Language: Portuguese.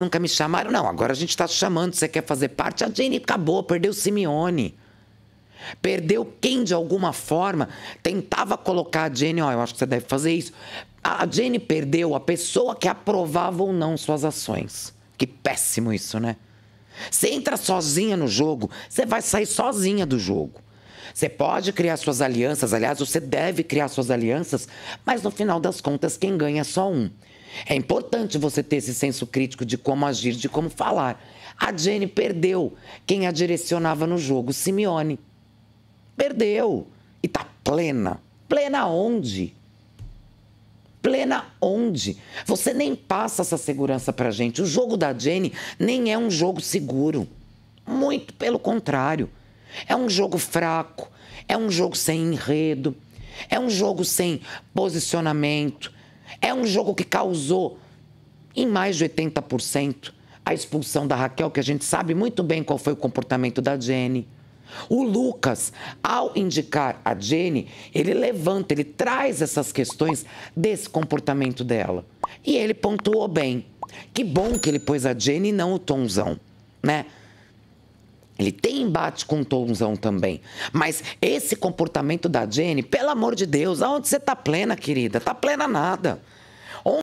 Nunca me chamaram. Não, agora a gente está chamando. Você quer fazer parte? A Jane acabou, perdeu o Simeone. Perdeu quem, de alguma forma, tentava colocar a Jane. Ó, oh, eu acho que você deve fazer isso. A Jane perdeu a pessoa que aprovava ou não suas ações. Que péssimo isso, né? Você entra sozinha no jogo, você vai sair sozinha do jogo. Você pode criar suas alianças, aliás, você deve criar suas alianças, mas no final das contas, quem ganha é só um. É importante você ter esse senso crítico de como agir, de como falar. A Jenny perdeu quem a direcionava no jogo, Simeone. Perdeu. E tá plena. Plena onde? Plena onde? Você nem passa essa segurança pra gente. O jogo da Jenny nem é um jogo seguro. Muito pelo contrário. É um jogo fraco, é um jogo sem enredo, é um jogo sem posicionamento, é um jogo que causou em mais de 80% a expulsão da Raquel, que a gente sabe muito bem qual foi o comportamento da Jenny. O Lucas, ao indicar a Jenny, ele levanta, ele traz essas questões desse comportamento dela. E ele pontuou bem. Que bom que ele pôs a Jenny e não o Tonzão, né? Ele tem embate com o Tomzão também. Mas esse comportamento da Jenny, pelo amor de Deus, aonde você tá plena, querida? Tá plena nada.